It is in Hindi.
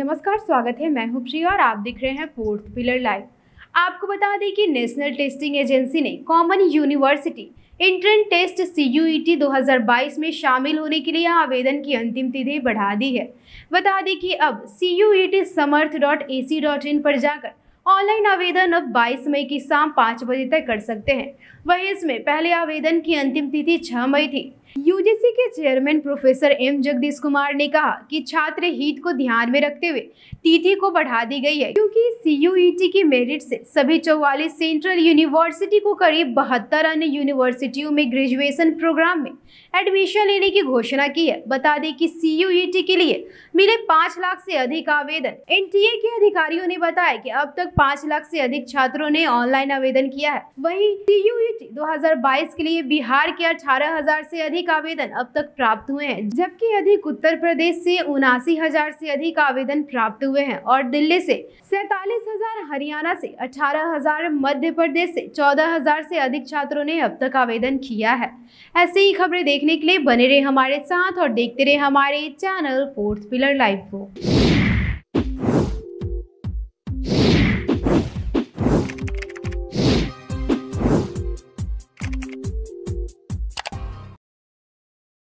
नमस्कार स्वागत है मैं हूं प्रिया और आप देख रहे हैं फोर्थ पिलर लाइव आपको बता दें कि नेशनल टेस्टिंग एजेंसी ने common university entrance test C U E T दो में शामिल होने के लिए आवेदन की अंतिम तिथि बढ़ा दी है बता दें कि अब C U E T Samarth dot A C dot in पर जाकर ऑनलाइन आवेदन अब 22 मई की शाम पाँच बजे तक कर सकते हैं वहीं इसमें पहले आवेदन की अंतिम तिथि 6 मई थी यूजीसी के chairman professor M Jagadish Kumar ने कहा कि छात्र हित को ध्यान में रखते हुए तिथि को बढ़ा दी गई है क्योंकि सीयूईटी e की मेरिट से सभी चौवालीस सेंट्रल यूनिवर्सिटी को करीब बहत्तर अन्य यूनिवर्सिटियों में ग्रेजुएशन प्रोग्राम में एडमिशन लेने की घोषणा की है बता दें कि सीयूईटी e के लिए मिले पाँच लाख से अधिक आवेदन एन के अधिकारियों ने बताया की अब तक पाँच लाख से अधिक छात्रों ने ऑनलाइन आवेदन किया है वही सीयूईटी 2022 के लिए बिहार के अठारह हजार से अधिक अधिक आवेदन अब तक प्राप्त हुए हैं जबकि अधिक उत्तर प्रदेश से उनासी हजार से अधिक आवेदन प्राप्त हुए हैं और दिल्ली से सैतालीस हजार हरियाणा से अठारह हजार मध्य प्रदेश से चौदह हजार से अधिक छात्रों ने अब तक आवेदन किया है ऐसे ही खबरें देखने के लिए बने रहे हमारे साथ और देखते रहे हमारे चैनल फोर्थ पिलर लाइव को